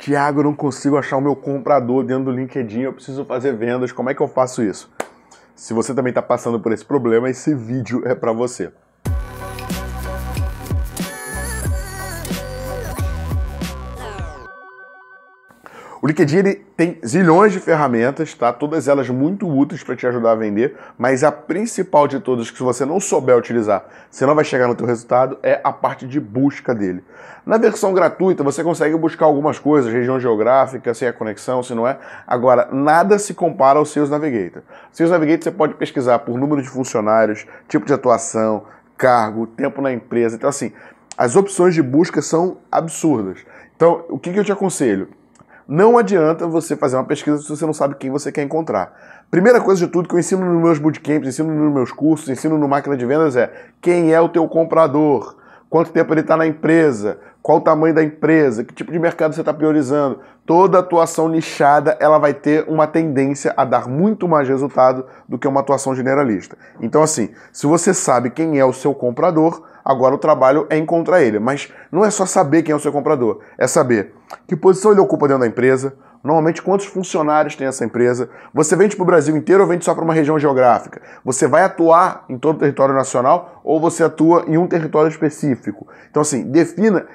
Tiago, eu não consigo achar o meu comprador dentro do LinkedIn, eu preciso fazer vendas, como é que eu faço isso? Se você também está passando por esse problema, esse vídeo é para você. O LinkedIn ele tem zilhões de ferramentas, tá? Todas elas muito úteis para te ajudar a vender, mas a principal de todas que se você não souber utilizar, você não vai chegar no teu resultado, é a parte de busca dele. Na versão gratuita, você consegue buscar algumas coisas, região geográfica, se é conexão, se não é. Agora, nada se compara ao Sales Navigator. Sales Navigator você pode pesquisar por número de funcionários, tipo de atuação, cargo, tempo na empresa. Então assim, as opções de busca são absurdas. Então, o que, que eu te aconselho? Não adianta você fazer uma pesquisa se você não sabe quem você quer encontrar. Primeira coisa de tudo que eu ensino nos meus bootcamps, ensino nos meus cursos, ensino no máquina de vendas é quem é o teu comprador quanto tempo ele está na empresa, qual o tamanho da empresa, que tipo de mercado você está priorizando. Toda atuação nichada ela vai ter uma tendência a dar muito mais resultado do que uma atuação generalista. Então, assim, se você sabe quem é o seu comprador, agora o trabalho é encontrar ele. Mas não é só saber quem é o seu comprador, é saber que posição ele ocupa dentro da empresa, Normalmente, quantos funcionários tem essa empresa? Você vende para o Brasil inteiro ou vende só para uma região geográfica? Você vai atuar em todo o território nacional ou você atua em um território específico? Então, assim, defina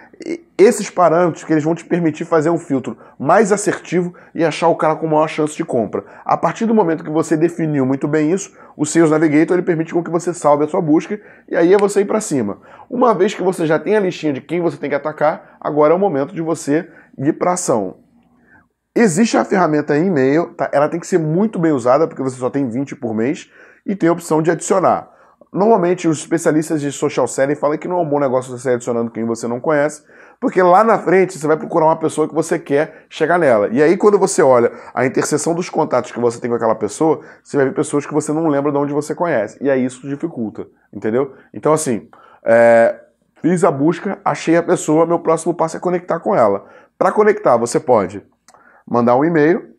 esses parâmetros que eles vão te permitir fazer um filtro mais assertivo e achar o cara com maior chance de compra. A partir do momento que você definiu muito bem isso, o Sales Navigator ele permite com que você salve a sua busca e aí é você ir para cima. Uma vez que você já tem a listinha de quem você tem que atacar, agora é o momento de você ir para ação. Existe a ferramenta e-mail, tá? ela tem que ser muito bem usada, porque você só tem 20 por mês, e tem a opção de adicionar. Normalmente, os especialistas de social selling falam que não é um bom negócio você adicionando quem você não conhece, porque lá na frente você vai procurar uma pessoa que você quer chegar nela. E aí, quando você olha a interseção dos contatos que você tem com aquela pessoa, você vai ver pessoas que você não lembra de onde você conhece. E aí isso dificulta, entendeu? Então, assim, é... fiz a busca, achei a pessoa, meu próximo passo é conectar com ela. Para conectar, você pode mandar um e-mail.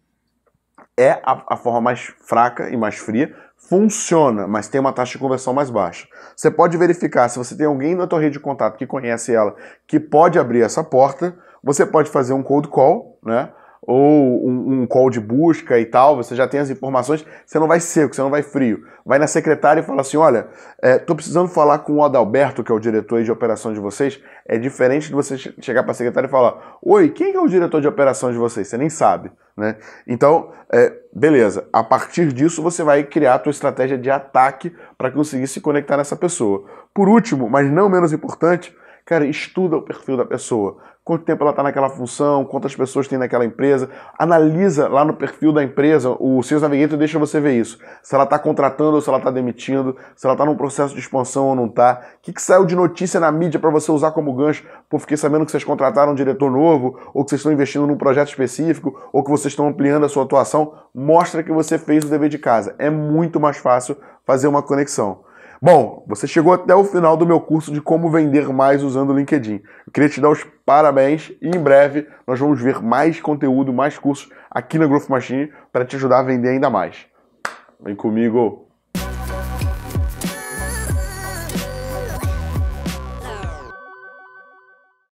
É a, a forma mais fraca e mais fria, funciona, mas tem uma taxa de conversão mais baixa. Você pode verificar se você tem alguém na sua rede de contato que conhece ela, que pode abrir essa porta. Você pode fazer um cold call, né? ou um, um, call de busca e tal, você já tem as informações, você não vai seco, você não vai frio. Vai na secretária e fala assim: olha, é, tô precisando falar com o Adalberto, que é o diretor de operação de vocês. É diferente de você chegar para a secretária e falar: oi, quem é o diretor de operação de vocês? Você nem sabe. Né? Então, é, beleza, a partir disso você vai criar a sua estratégia de ataque para conseguir se conectar nessa pessoa. Por último, mas não menos importante, cara, estuda o perfil da pessoa quanto tempo ela está naquela função, quantas pessoas tem naquela empresa. Analisa lá no perfil da empresa, o Sales Navigator deixa você ver isso. Se ela está contratando ou se ela está demitindo, se ela está num processo de expansão ou não está. O que, que saiu de notícia na mídia para você usar como gancho? Pô, fiquei sabendo que vocês contrataram um diretor novo, ou que vocês estão investindo num projeto específico, ou que vocês estão ampliando a sua atuação. Mostra que você fez o dever de casa. É muito mais fácil fazer uma conexão. Bom, você chegou até o final do meu curso de como vender mais usando o LinkedIn. Eu queria te dar os parabéns e em breve nós vamos ver mais conteúdo, mais cursos aqui na Growth Machine para te ajudar a vender ainda mais. Vem comigo!